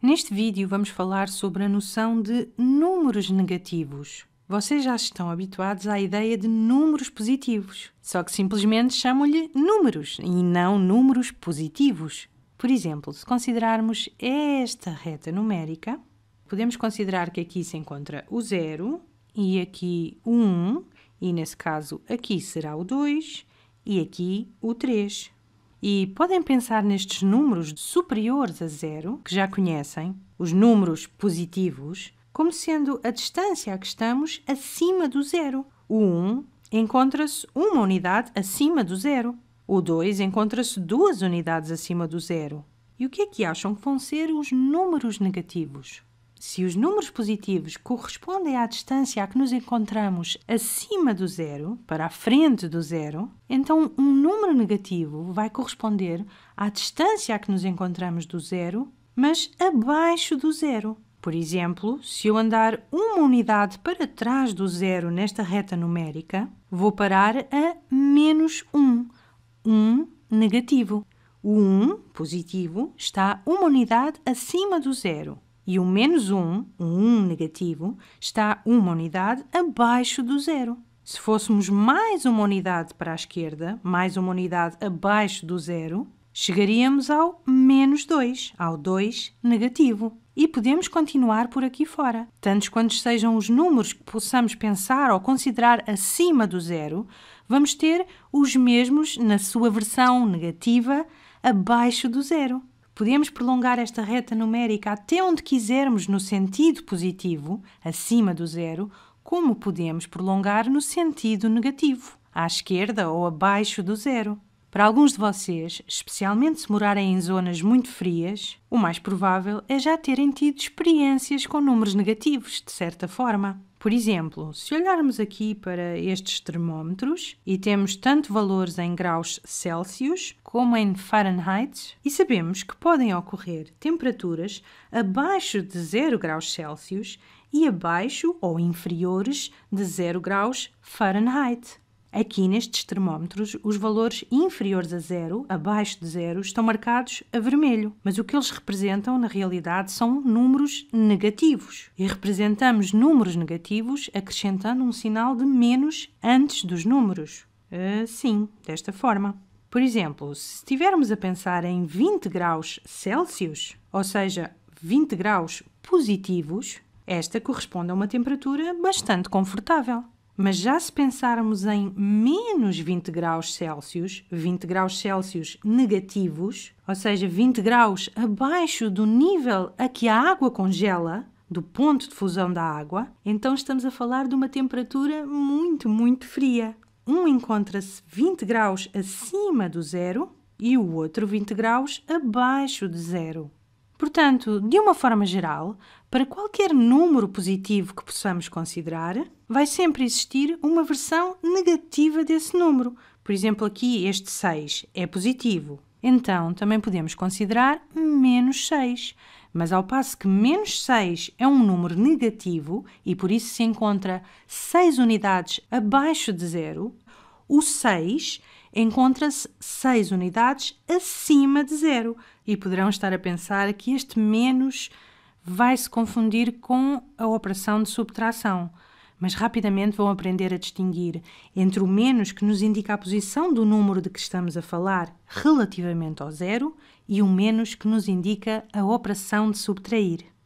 Neste vídeo vamos falar sobre a noção de números negativos. Vocês já estão habituados à ideia de números positivos, só que simplesmente chamam-lhe números e não números positivos. Por exemplo, se considerarmos esta reta numérica, podemos considerar que aqui se encontra o 0 e aqui o 1, um, e nesse caso aqui será o 2 e aqui o 3. E podem pensar nestes números superiores a zero, que já conhecem, os números positivos, como sendo a distância a que estamos acima do zero. O 1 encontra-se uma unidade acima do zero. O 2 encontra-se duas unidades acima do zero. E o que é que acham que vão ser os números negativos? Se os números positivos correspondem à distância a que nos encontramos acima do zero, para a frente do zero, então um número negativo vai corresponder à distância a que nos encontramos do zero, mas abaixo do zero. Por exemplo, se eu andar uma unidade para trás do zero nesta reta numérica, vou parar a menos 1, 1 negativo. O 1, positivo, está uma unidade acima do zero e o menos 1, um 1 negativo, está uma unidade abaixo do zero. Se fôssemos mais uma unidade para a esquerda, mais uma unidade abaixo do zero, chegaríamos ao menos 2, ao 2 negativo. E podemos continuar por aqui fora. Tantos quantos sejam os números que possamos pensar ou considerar acima do zero, vamos ter os mesmos na sua versão negativa abaixo do zero. Podemos prolongar esta reta numérica até onde quisermos no sentido positivo, acima do zero, como podemos prolongar no sentido negativo, à esquerda ou abaixo do zero. Para alguns de vocês, especialmente se morarem em zonas muito frias, o mais provável é já terem tido experiências com números negativos, de certa forma. Por exemplo, se olharmos aqui para estes termómetros e temos tanto valores em graus Celsius como em Fahrenheit, e sabemos que podem ocorrer temperaturas abaixo de 0 graus Celsius e abaixo ou inferiores de 0 graus Fahrenheit. Aqui nestes termómetros, os valores inferiores a zero, abaixo de zero, estão marcados a vermelho, mas o que eles representam na realidade são números negativos. E representamos números negativos acrescentando um sinal de menos antes dos números. Assim, desta forma. Por exemplo, se estivermos a pensar em 20 graus Celsius, ou seja, 20 graus positivos, esta corresponde a uma temperatura bastante confortável. Mas já se pensarmos em menos 20 graus Celsius, 20 graus Celsius negativos, ou seja, 20 graus abaixo do nível a que a água congela, do ponto de fusão da água, então estamos a falar de uma temperatura muito, muito fria. Um encontra-se 20 graus acima do zero e o outro 20 graus abaixo de zero. Portanto, de uma forma geral, para qualquer número positivo que possamos considerar, vai sempre existir uma versão negativa desse número. Por exemplo, aqui este 6 é positivo. Então, também podemos considerar menos 6. Mas ao passo que menos 6 é um número negativo e por isso se encontra 6 unidades abaixo de zero, o 6 encontra-se 6 unidades acima de zero e poderão estar a pensar que este menos vai se confundir com a operação de subtração. Mas rapidamente vão aprender a distinguir entre o menos que nos indica a posição do número de que estamos a falar relativamente ao zero e o menos que nos indica a operação de subtrair.